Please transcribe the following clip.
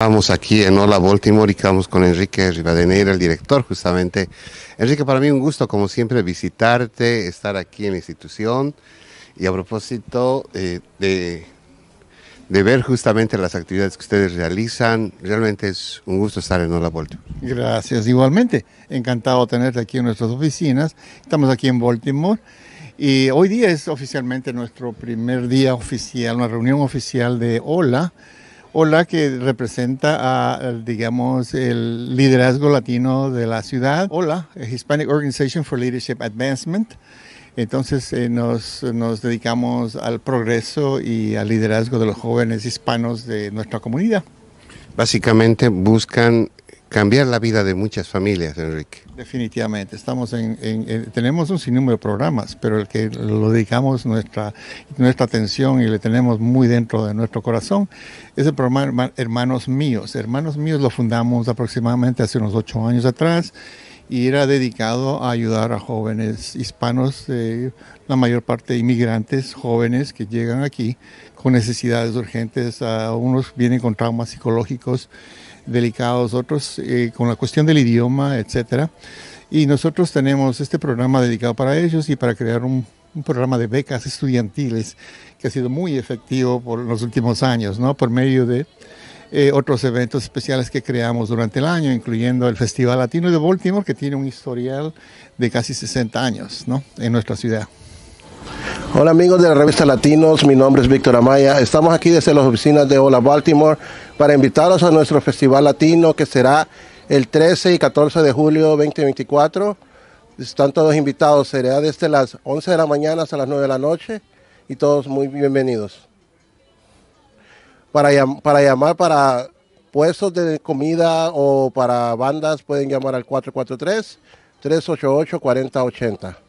Estamos aquí en Hola Baltimore y estamos con Enrique Rivadeneira, el director justamente. Enrique, para mí un gusto como siempre visitarte, estar aquí en la institución y a propósito eh, de, de, ver justamente las actividades que ustedes realizan, realmente es un gusto estar en Hola Baltimore. Gracias, igualmente. Encantado tenerte aquí en nuestras oficinas. Estamos aquí en Baltimore. Y hoy día es oficialmente nuestro primer día oficial, una reunión oficial de Hola, Hola, que representa a, digamos, el liderazgo latino de la ciudad, Hola, Hispanic Organization for Leadership Advancement. Entonces eh, nos, nos, dedicamos al progreso y al liderazgo de los jóvenes hispanos de nuestra comunidad. Básicamente buscan cambiar la vida de muchas familias, Enrique. Definitivamente, estamos en, tenemos un sinnúmero de programas, pero el que lo dedicamos nuestra, nuestra atención y le tenemos muy dentro de nuestro corazón es el programa Hermanos Míos. Hermanos Míos lo fundamos aproximadamente hace unos ocho años atrás y era dedicado a ayudar a jóvenes hispanos, eh, la mayor parte inmigrantes jóvenes que llegan aquí con necesidades urgentes. algunos unos vienen con traumas psicológicos delicados, otros eh, con la cuestión del idioma, etcétera. Y nosotros tenemos este programa dedicado para ellos y para crear un, un, programa de becas estudiantiles que ha sido muy efectivo por los últimos años, ¿no? Por medio de eh, otros eventos especiales que creamos durante el año, incluyendo el Festival Latino de Baltimore, que tiene un historial de casi 60 años ¿no? en nuestra ciudad. Hola amigos de la revista Latinos, mi nombre es Víctor Amaya. Estamos aquí desde las oficinas de Hola Baltimore para invitarlos a nuestro Festival Latino que será el 13 y 14 de julio 2024. Están todos invitados, será desde las 11 de la mañana hasta las 9 de la noche y todos muy bienvenidos para, llamar para puestos de comida o para bandas pueden llamar al 443 388 4080.